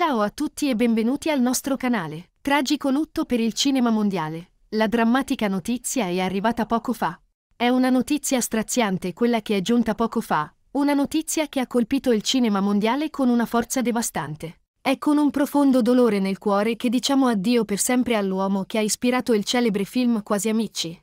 Ciao a tutti e benvenuti al nostro canale. Tragico lutto per il cinema mondiale. La drammatica notizia è arrivata poco fa. È una notizia straziante quella che è giunta poco fa, una notizia che ha colpito il cinema mondiale con una forza devastante. È con un profondo dolore nel cuore che diciamo addio per sempre all'uomo che ha ispirato il celebre film Quasi Amici.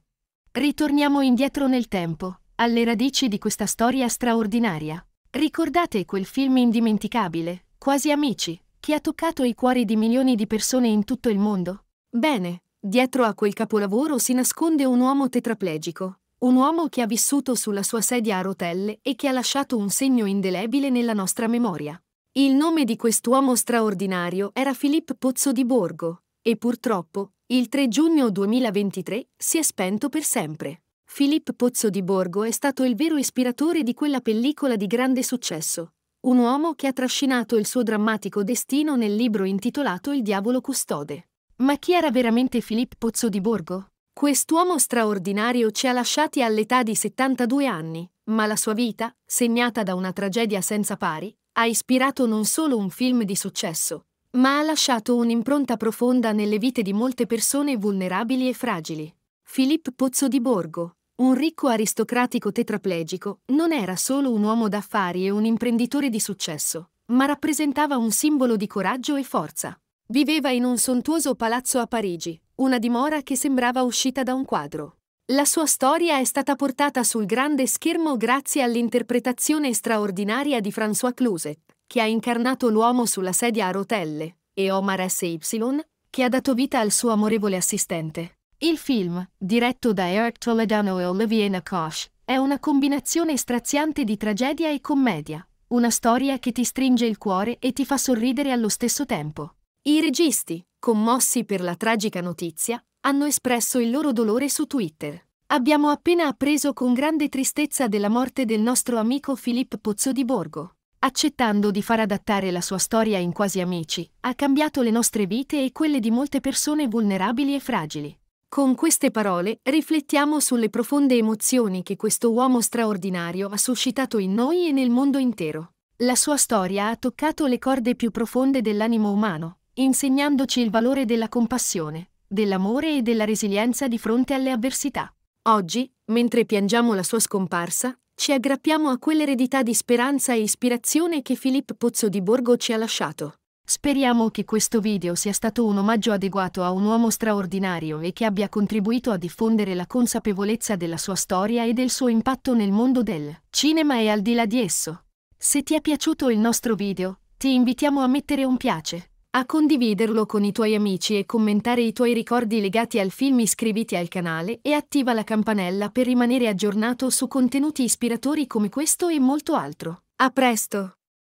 Ritorniamo indietro nel tempo, alle radici di questa storia straordinaria. Ricordate quel film indimenticabile, Quasi Amici, che ha toccato i cuori di milioni di persone in tutto il mondo. Bene, dietro a quel capolavoro si nasconde un uomo tetraplegico, un uomo che ha vissuto sulla sua sedia a rotelle e che ha lasciato un segno indelebile nella nostra memoria. Il nome di quest'uomo straordinario era Filippo Pozzo di Borgo, e purtroppo, il 3 giugno 2023, si è spento per sempre. Filippo Pozzo di Borgo è stato il vero ispiratore di quella pellicola di grande successo, un uomo che ha trascinato il suo drammatico destino nel libro intitolato Il diavolo custode. Ma chi era veramente Filippo Pozzo di Borgo? Quest'uomo straordinario ci ha lasciati all'età di 72 anni, ma la sua vita, segnata da una tragedia senza pari, ha ispirato non solo un film di successo, ma ha lasciato un'impronta profonda nelle vite di molte persone vulnerabili e fragili. Filippo Pozzo di Borgo, un ricco aristocratico tetraplegico non era solo un uomo d'affari e un imprenditore di successo, ma rappresentava un simbolo di coraggio e forza. Viveva in un sontuoso palazzo a Parigi, una dimora che sembrava uscita da un quadro. La sua storia è stata portata sul grande schermo grazie all'interpretazione straordinaria di François Cluset, che ha incarnato l'uomo sulla sedia a rotelle, e Omar S.Y., che ha dato vita al suo amorevole assistente. Il film, diretto da Eric Toledano e Olivier Nakash, è una combinazione straziante di tragedia e commedia, una storia che ti stringe il cuore e ti fa sorridere allo stesso tempo. I registi, commossi per la tragica notizia, hanno espresso il loro dolore su Twitter. Abbiamo appena appreso con grande tristezza della morte del nostro amico Filippo Pozzo di Borgo. Accettando di far adattare la sua storia in Quasi Amici, ha cambiato le nostre vite e quelle di molte persone vulnerabili e fragili. Con queste parole riflettiamo sulle profonde emozioni che questo uomo straordinario ha suscitato in noi e nel mondo intero. La sua storia ha toccato le corde più profonde dell'animo umano, insegnandoci il valore della compassione, dell'amore e della resilienza di fronte alle avversità. Oggi, mentre piangiamo la sua scomparsa, ci aggrappiamo a quell'eredità di speranza e ispirazione che Filippo Pozzo di Borgo ci ha lasciato. Speriamo che questo video sia stato un omaggio adeguato a un uomo straordinario e che abbia contribuito a diffondere la consapevolezza della sua storia e del suo impatto nel mondo del cinema e al di là di esso. Se ti è piaciuto il nostro video, ti invitiamo a mettere un piace, a condividerlo con i tuoi amici e commentare i tuoi ricordi legati al film iscriviti al canale e attiva la campanella per rimanere aggiornato su contenuti ispiratori come questo e molto altro. A presto!